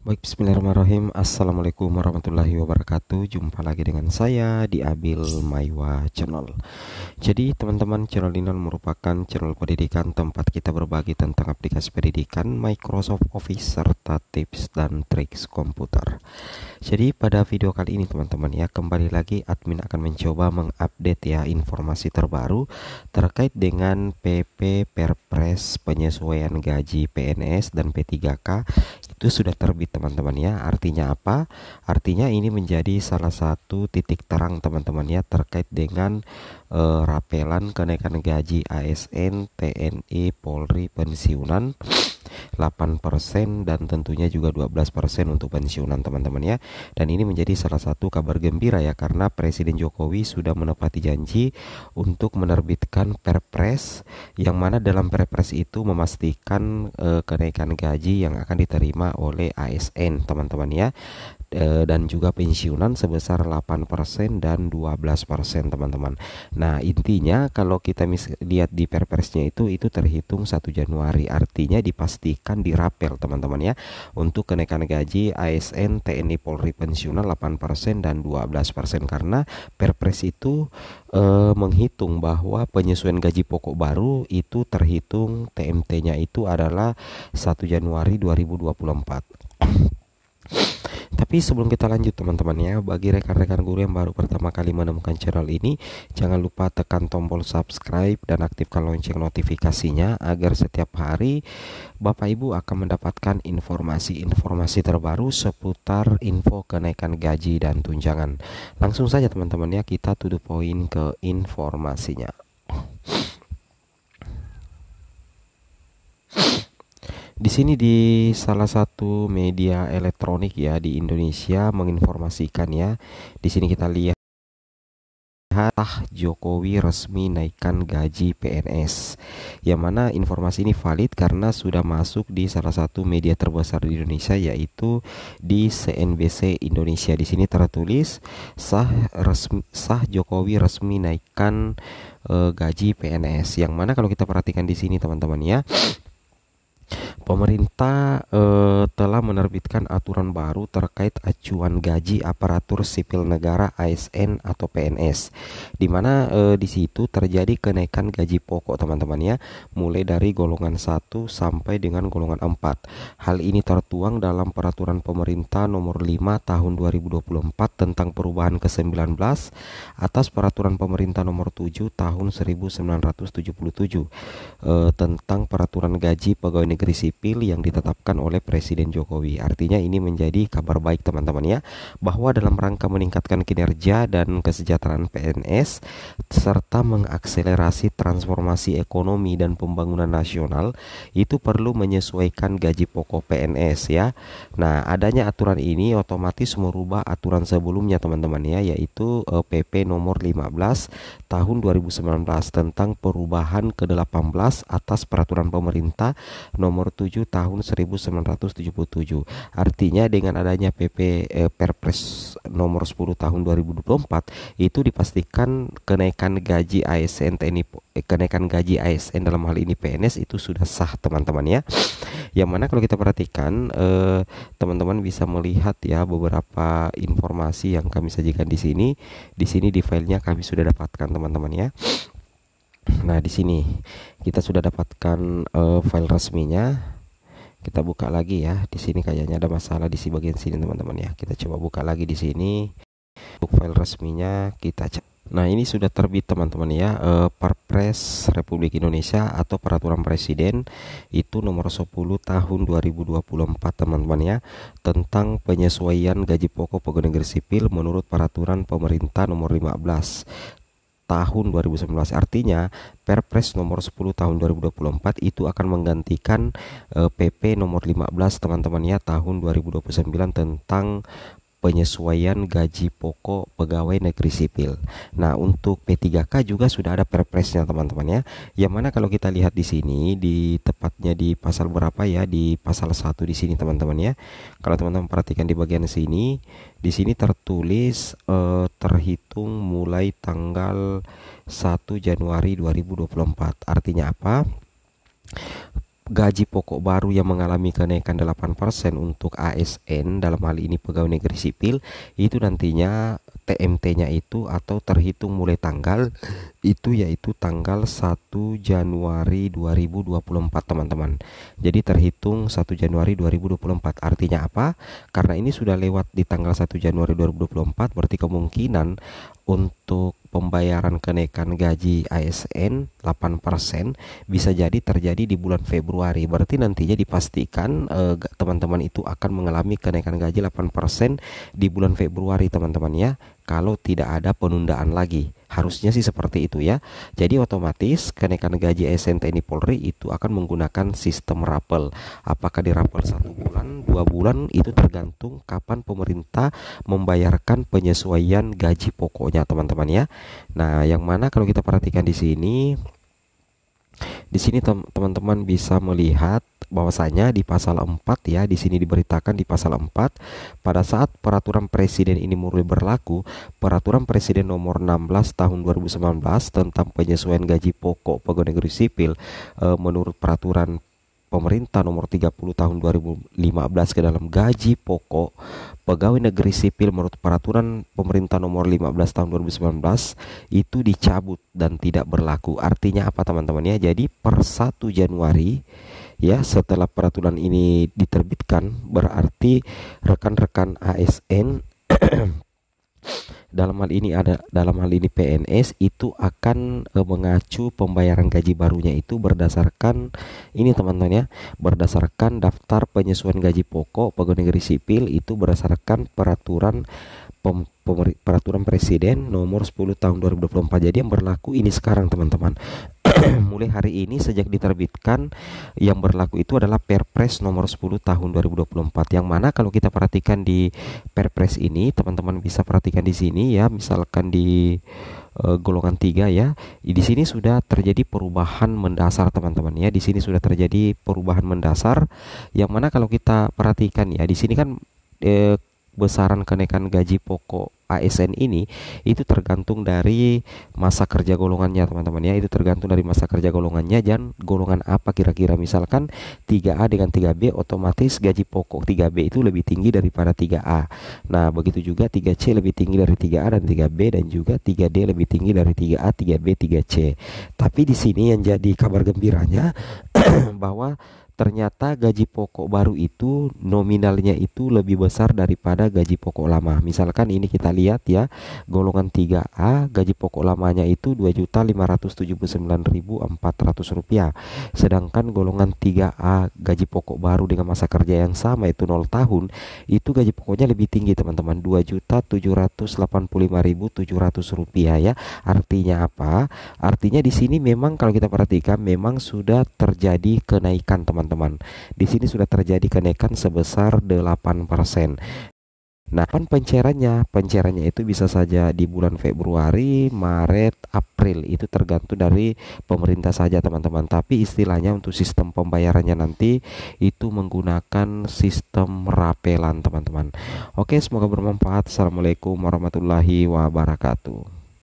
Baik, bismillahirrahmanirrahim Assalamualaikum warahmatullahi wabarakatuh Jumpa lagi dengan saya di Abil Maiwa Channel Jadi teman-teman channel ini merupakan channel pendidikan Tempat kita berbagi tentang aplikasi pendidikan Microsoft Office Serta tips dan triks komputer Jadi pada video kali ini teman-teman ya Kembali lagi admin akan mencoba mengupdate ya Informasi terbaru terkait dengan PP Perpres Penyesuaian Gaji PNS dan P3K Itu sudah terbit teman-teman ya. Artinya apa? Artinya ini menjadi salah satu titik terang teman-teman ya terkait dengan uh, rapelan kenaikan gaji ASN, TNI, e, Polri, pensiunan 8% dan tentunya juga 12% untuk pensiunan teman-teman ya. Dan ini menjadi salah satu kabar gembira ya karena Presiden Jokowi sudah menepati janji untuk menerbitkan Perpres yang mana dalam Perpres itu memastikan e, kenaikan gaji yang akan diterima oleh ASN teman-teman ya e, dan juga pensiunan sebesar 8% dan 12% teman-teman. Nah, intinya kalau kita lihat di perpresnya itu itu terhitung 1 Januari. Artinya dipastikan didiskusikan di rapel teman-teman ya untuk kenaikan gaji ASN TNI Polri pensiunan 8% dan 12% karena Perpres itu e, menghitung bahwa penyesuaian gaji pokok baru itu terhitung TMT-nya itu adalah 1 Januari 2024 tapi sebelum kita lanjut teman-teman ya, bagi rekan-rekan guru yang baru pertama kali menemukan channel ini, jangan lupa tekan tombol subscribe dan aktifkan lonceng notifikasinya agar setiap hari Bapak Ibu akan mendapatkan informasi-informasi terbaru seputar info kenaikan gaji dan tunjangan. Langsung saja teman-teman ya, kita to poin ke informasinya. Di sini di salah satu media elektronik ya di Indonesia menginformasikan ya. Di sini kita lihat Tah Jokowi resmi naikkan gaji PNS. Yang mana informasi ini valid karena sudah masuk di salah satu media terbesar di Indonesia yaitu di CNBC Indonesia. Di sini tertulis sah resmi sah Jokowi resmi naikkan e, gaji PNS. Yang mana kalau kita perhatikan di sini teman-teman ya pemerintah eh, telah menerbitkan aturan baru terkait acuan gaji aparatur sipil negara ASN atau PNS, di mana eh, di situ terjadi kenaikan gaji pokok teman-teman ya, mulai dari golongan 1 sampai dengan golongan 4. Hal ini tertuang dalam peraturan pemerintah nomor 5 tahun 2024 tentang perubahan ke-19 atas peraturan pemerintah nomor 7 tahun 1977 eh, tentang peraturan gaji pegawai negeri sipil sipil yang ditetapkan oleh Presiden Jokowi. Artinya ini menjadi kabar baik teman-teman ya bahwa dalam rangka meningkatkan kinerja dan kesejahteraan PNS serta mengakselerasi transformasi ekonomi dan pembangunan nasional itu perlu menyesuaikan gaji pokok PNS ya. Nah, adanya aturan ini otomatis merubah aturan sebelumnya teman-teman ya yaitu PP eh, nomor 15 tahun 2019 tentang perubahan ke-18 atas peraturan pemerintah nomor 7 7 tahun 1977. Artinya dengan adanya PP eh, Perpres nomor 10 tahun 2024 itu dipastikan kenaikan gaji ASN TNI eh, kenaikan gaji ASN dalam hal ini PNS itu sudah sah teman-teman ya. Yang mana kalau kita perhatikan teman eh, teman-teman bisa melihat ya beberapa informasi yang kami sajikan di sini. Di sini di filenya kami sudah dapatkan teman-teman ya. Nah, di sini kita sudah dapatkan uh, file resminya kita buka lagi ya di sini kayaknya ada masalah di si bagian sini teman-teman ya kita coba buka lagi di sini book file resminya kita cek nah ini sudah terbit teman-teman ya eh, Perpres Republik Indonesia atau Peraturan Presiden itu nomor 10 tahun 2024 teman-teman ya tentang penyesuaian gaji pokok pegawai negeri sipil menurut peraturan pemerintah nomor 15 tahun 2019 artinya Perpres nomor 10 tahun 2024 itu akan menggantikan PP eh, nomor 15 teman-temannya tahun 2029 tentang penyesuaian gaji pokok pegawai negeri sipil. Nah, untuk P3K juga sudah ada perpresnya teman-teman ya. Yang mana kalau kita lihat di sini di tepatnya di pasal berapa ya? Di pasal 1 di sini teman-teman ya. Kalau teman-teman perhatikan di bagian sini, di sini tertulis eh, terhitung mulai tanggal 1 Januari 2024. Artinya apa? gaji pokok baru yang mengalami kenaikan 8% untuk ASN dalam hal ini pegawai negeri sipil itu nantinya TMT-nya itu atau terhitung mulai tanggal itu yaitu tanggal 1 Januari 2024 teman-teman. Jadi terhitung 1 Januari 2024 artinya apa? Karena ini sudah lewat di tanggal 1 Januari 2024 berarti kemungkinan untuk pembayaran kenaikan gaji ASN 8% bisa jadi terjadi di bulan Februari. Berarti nantinya dipastikan eh, teman-teman eh, itu akan mengalami kenaikan gaji 8% di bulan Februari, teman-teman ya. Kalau tidak ada penundaan lagi. Harusnya sih seperti itu ya. Jadi otomatis kenaikan gaji ASN TNI Polri itu akan menggunakan sistem rapel. Apakah di rapel satu bulan dua bulan itu tergantung kapan pemerintah membayarkan penyesuaian gaji pokoknya teman-teman ya. Nah, yang mana kalau kita perhatikan di sini di sini teman-teman bisa melihat bahwasanya di pasal 4 ya di sini diberitakan di pasal 4 pada saat peraturan presiden ini mulai berlaku peraturan presiden nomor 16 tahun 2019 tentang penyesuaian gaji pokok pegawai negeri sipil eh, menurut peraturan pemerintah nomor 30 tahun 2015 ke dalam gaji pokok pegawai negeri sipil menurut peraturan pemerintah nomor 15 tahun 2019 itu dicabut dan tidak berlaku. Artinya apa teman-teman ya? Jadi per 1 Januari ya setelah peraturan ini diterbitkan berarti rekan-rekan ASN eh, dalam hal ini ada dalam hal ini PNS itu akan eh, mengacu pembayaran gaji barunya itu berdasarkan ini teman-teman ya berdasarkan daftar penyesuaian gaji pokok pegawai negeri sipil itu berdasarkan peraturan peraturan presiden hmm. nomor 10 tahun 2024 jadi yang berlaku ini sekarang teman-teman mulai hari ini sejak diterbitkan yang berlaku itu adalah Perpres nomor 10 tahun 2024 yang mana kalau kita perhatikan di Perpres ini teman-teman bisa perhatikan di sini ya misalkan di uh, golongan 3 ya di sini sudah terjadi perubahan mendasar teman-teman ya di sini sudah terjadi perubahan mendasar yang mana kalau kita perhatikan ya di sini kan eh, besaran kenaikan gaji pokok ASN ini itu tergantung dari masa kerja golongannya teman-teman ya itu tergantung dari masa kerja golongannya dan golongan apa kira-kira misalkan 3A dengan 3B otomatis gaji pokok 3B itu lebih tinggi daripada 3A nah begitu juga 3C lebih tinggi dari 3A dan 3B dan juga 3D lebih tinggi dari 3A 3B 3C tapi di sini yang jadi kabar gembiranya bahwa ternyata gaji pokok baru itu nominalnya itu lebih besar daripada gaji pokok lama. Misalkan ini kita lihat ya, golongan 3A gaji pokok lamanya itu 2.579.400 rupiah Sedangkan golongan 3A gaji pokok baru dengan masa kerja yang sama itu 0 tahun, itu gaji pokoknya lebih tinggi teman-teman, 2.785.700 rupiah ya. Artinya apa? Artinya di sini memang kalau kita perhatikan memang sudah terjadi kenaikan teman-teman teman-teman. Di sini sudah terjadi kenaikan sebesar 8%. Nah, kapan pencerannya, pencerannya itu bisa saja di bulan Februari, Maret, April. Itu tergantung dari pemerintah saja, teman-teman. Tapi istilahnya untuk sistem pembayarannya nanti itu menggunakan sistem rapelan, teman-teman. Oke, semoga bermanfaat. Assalamualaikum warahmatullahi wabarakatuh.